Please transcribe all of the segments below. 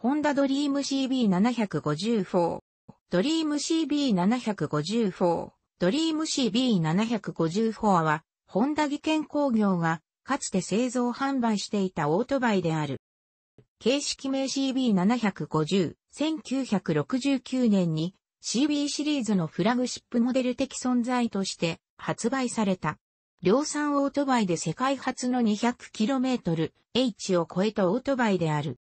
ホンダドリーム CB754、ドリーム CB754、ドリーム CB754 は、ホンダ技研工業が、かつて製造販売していたオートバイである。形式名 CB750、1969年に CB シリーズのフラグシップモデル的存在として発売された。量産オートバイで世界初の 200km H を超えたオートバイである。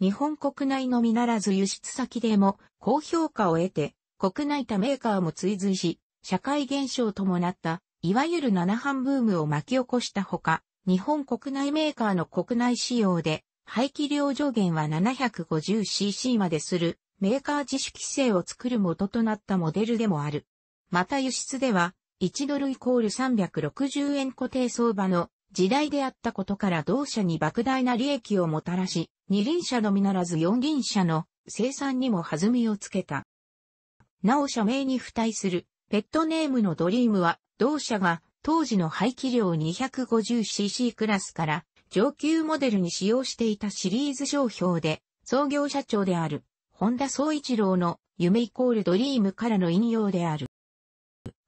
日本国内のみならず輸出先でも高評価を得て、国内他メーカーも追随し、社会現象ともなった、いわゆる七半ブームを巻き起こしたほか、日本国内メーカーの国内仕様で、排気量上限は 750cc までする、メーカー自主規制を作る元となったモデルでもある。また輸出では、1ドルイコール360円固定相場の時代であったことから同社に莫大な利益をもたらし、二輪車のみならず四輪車の生産にも弾みをつけた。なお社名に付帯するペットネームのドリームは同社が当時の排気量 250cc クラスから上級モデルに使用していたシリーズ商標で創業社長である本田総一郎の夢イコールドリームからの引用である。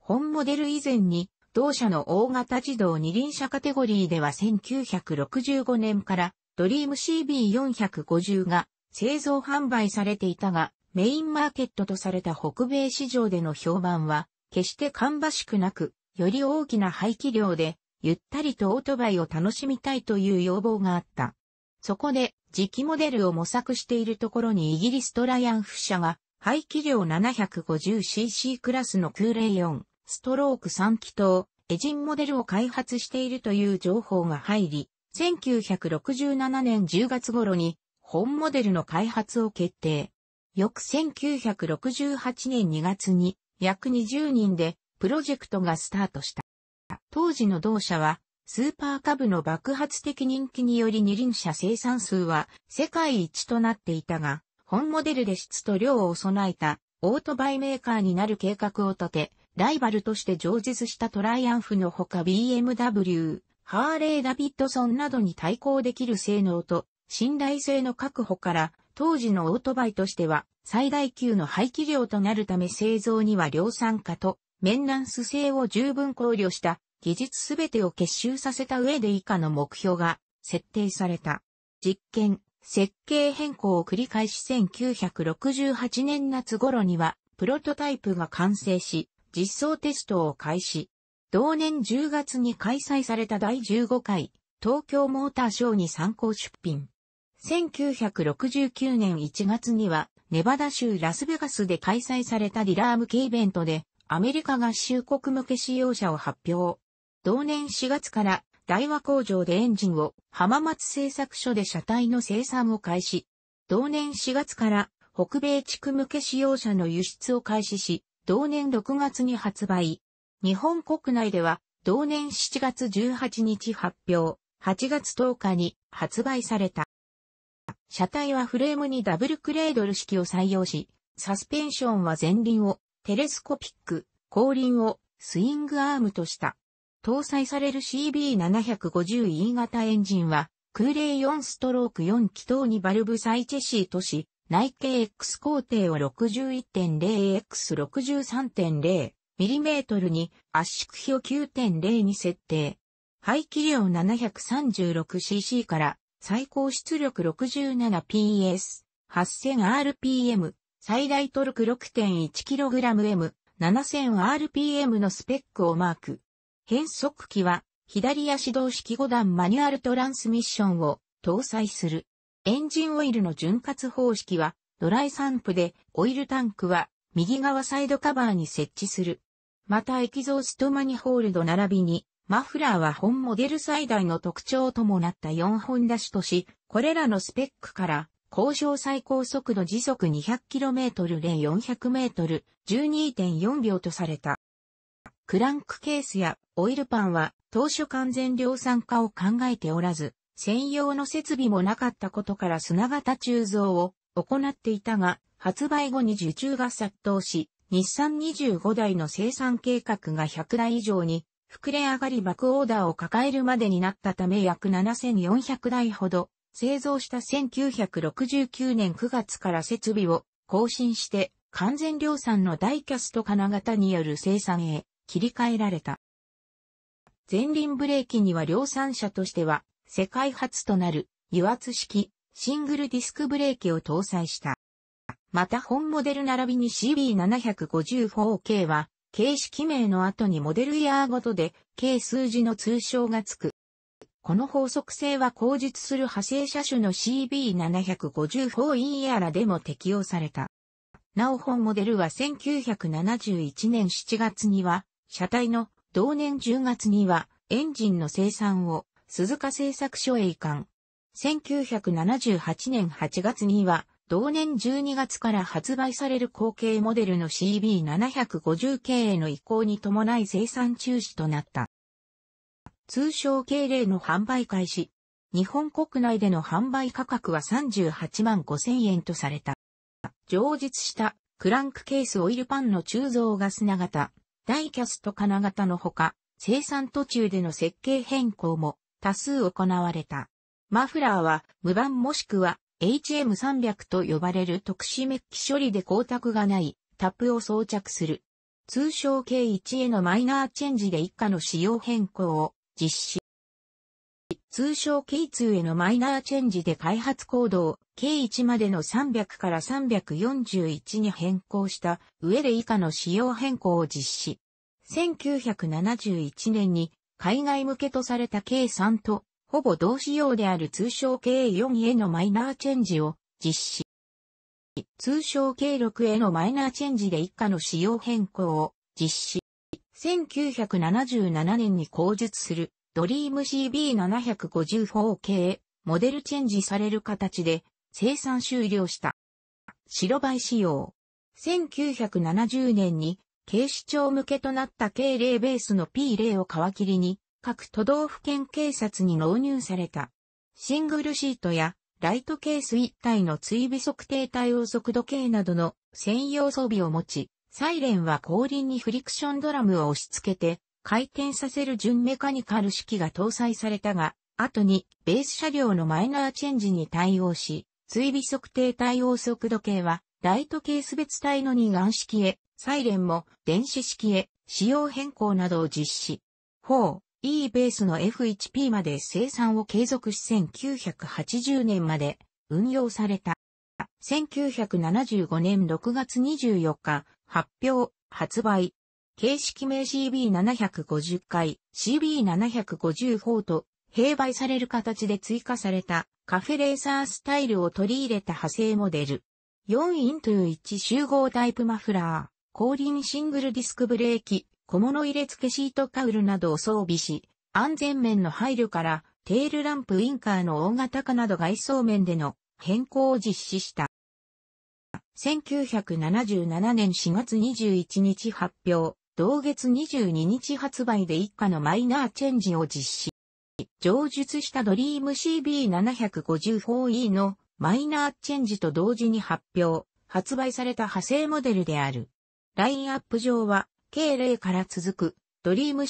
本モデル以前に同社の大型自動二輪車カテゴリーでは1965年からドリーム CB450 が製造販売されていたが、メインマーケットとされた北米市場での評判は、決して芳しくなく、より大きな排気量で、ゆったりとオートバイを楽しみたいという要望があった。そこで、次期モデルを模索しているところにイギリストライアンフ社が、排気量 750cc クラスの空冷ン。ストローク3気筒、エジンモデルを開発しているという情報が入り、1967年10月頃に本モデルの開発を決定。翌1968年2月に約20人でプロジェクトがスタートした。当時の同社はスーパー株の爆発的人気により二輪車生産数は世界一となっていたが、本モデルで質と量を備えたオートバイメーカーになる計画を立て、ライバルとして上実したトライアンフのほか BMW、ハーレー・ダビッドソンなどに対抗できる性能と信頼性の確保から当時のオートバイとしては最大級の排気量となるため製造には量産化とメンランス性を十分考慮した技術すべてを結集させた上で以下の目標が設定された。実験、設計変更を繰り返し1968年夏頃にはプロトタイプが完成し、実装テストを開始。同年10月に開催された第15回東京モーターショーに参考出品。1969年1月にはネバダ州ラスベガスで開催されたディラー向けイベントでアメリカ合衆国向け使用者を発表。同年4月から大和工場でエンジンを浜松製作所で車体の生産を開始。同年4月から北米地区向け使用者の輸出を開始し、同年6月に発売。日本国内では、同年7月18日発表、8月10日に発売された。車体はフレームにダブルクレードル式を採用し、サスペンションは前輪をテレスコピック、後輪をスイングアームとした。搭載される CB750E 型エンジンは、空冷4ストローク4気筒にバルブイチェシーとし、内径 X 工程を 61.0x63.0mm に圧縮比を9.0に設定。排気量 736cc から最高出力 67PS、8000rpm、最大トルク 6.1kgm、7000rpm のスペックをマーク。変速機は左足同式5段マニュアルトランスミッションを搭載する。エンジンオイルの潤滑方式は、ドライ散布で、オイルタンクは、右側サイドカバーに設置する。また、液ゾーストマニホールド並びに、マフラーは本モデル最大の特徴ともなった4本出しとし、これらのスペックから、交渉最高速度時速 200km で 400m、12.4秒とされた。クランクケースやオイルパンは当初完全量産化を考えておらず、専用の設備もなかったことから砂型鋳造を行っていたが、発売後に受注が殺到し、日産25台の生産計画が100台以上に膨れ上がりバックオーダーを抱えるまでになったため約7400台ほど製造した1969年9月から設備を更新して完全量産のダイキャスト金型による生産へ切り替えられた。前輪ブレーキには量産車としては世界初となる油圧式シングルディスクブレーキを搭載した。また本モデル並びに CB754K は、形式名の後にモデルイヤーごとで、計数字の通称がつく。この法則性は口述する派生車種の CB754 イアーでも適用された。なお本モデルは1971年7月には、車体の同年10月にはエンジンの生産を鈴鹿製作所へ移管。1978年8月には、同年12月から発売される後継モデルの CB750 系への移行に伴い生産中止となった。通称経例の販売開始。日本国内での販売価格は38万5千円とされた。上述したクランクケースオイルパンの鋳造ガス長型、ダイキャスト金型のほか、生産途中での設計変更も多数行われた。マフラーは無番もしくは HM300 と呼ばれる特殊メッキ処理で光沢がないタップを装着する。通称 K1 へのマイナーチェンジで以下の仕様変更を実施。通称 K2 へのマイナーチェンジで開発コードを K1 までの300から341に変更した上で以下の仕様変更を実施。1971年に海外向けとされた K3 と、ほぼ同仕様である通称 K4 へのマイナーチェンジを実施。通称 K6 へのマイナーチェンジで以下の仕様変更を実施。1977年に後述するドリーム CB754 系モデルチェンジされる形で生産終了した。白バイ仕様。1970年に警視庁向けとなった敬礼ベースの P 例を皮切りに、各都道府県警察に納入された。シングルシートやライトケース一体の追尾測定対応速度計などの専用装備を持ち、サイレンは後輪にフリクションドラムを押し付けて、回転させる純メカニカル式が搭載されたが、後にベース車両のマイナーチェンジに対応し、追尾測定対応速度計は、ライトケース別体の二眼式へサイレンも電子式へ仕様変更などを実施。4、E ベースの F1P まで生産を継続し1980年まで運用された。1975年6月24日、発表、発売。形式名 CB750 回、CB754 と、併売される形で追加された、カフェレーサースタイルを取り入れた派生モデル。4インという1集合タイプマフラー。後輪シングルディスクブレーキ、小物入れ付けシートカウルなどを装備し、安全面の配慮から、テールランプウインカーの大型化など外装面での変更を実施した。1977年4月21日発表、同月22日発売で一家のマイナーチェンジを実施。上述したドリーム CB754E のマイナーチェンジと同時に発表、発売された派生モデルである。ラインアップ上は、計0から続く、ドリーム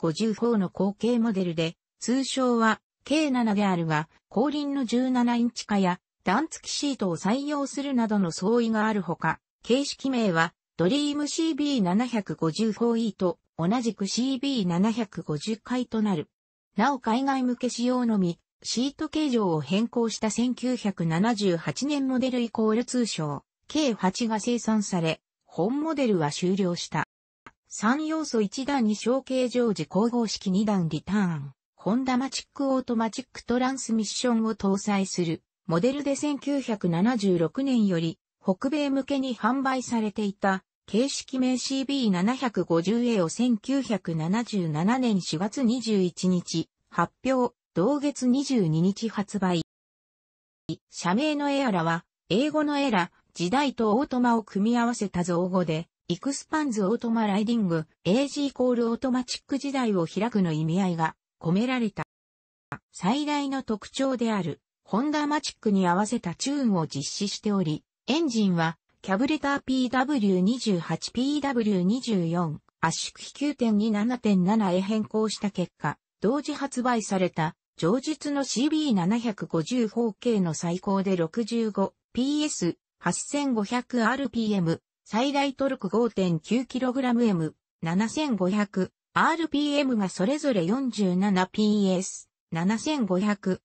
CB754 の後継モデルで、通称は、K7 であるが、後輪の17インチ化や、段付きシートを採用するなどの相違があるほか、形式名は、ドリーム CB754E と同じく CB750 回となる。なお海外向け仕様のみ、シート形状を変更した1978年モデルイコール通称、K8 が生産され、本モデルは終了した。3要素1段2小形常時光合式2段リターン、ホンダマチックオートマチックトランスミッションを搭載する、モデルで1976年より、北米向けに販売されていた、形式名 CB750A を1977年4月21日、発表、同月22日発売。社名のエアラは、英語のエラ、時代とオートマを組み合わせた造語で、イクスパンズオートマライディング、AG イコールオートマチック時代を開くの意味合いが込められた。最大の特徴である、ホンダマチックに合わせたチューンを実施しており、エンジンは、キャブレター PW28、PW24、圧縮比9.2、7.7へ変更した結果、同時発売された、上述の CB754K の最高で 65PS、8500rpm、最大トルク 5.9kgm、7500rpm がそれぞれ 47ps、7500rpm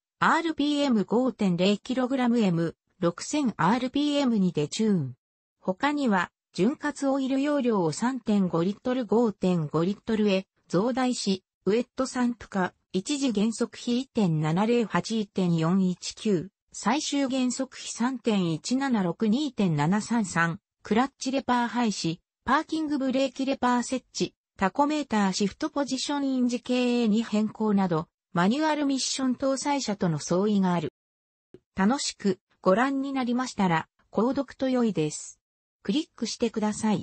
5.0kgm、6000rpm にでチューン。他には、潤滑オイル容量を3.5リットル5.5リットルへ増大し、ウエット散布化、一時原則比1.708、1.419、最終原則比3.1762.733、クラッチレパー廃止、パーキングブレーキレパー設置、タコメーターシフトポジションインジ経営に変更など、マニュアルミッション搭載車との相違がある。楽しくご覧になりましたら、購読と良いです。クリックしてください。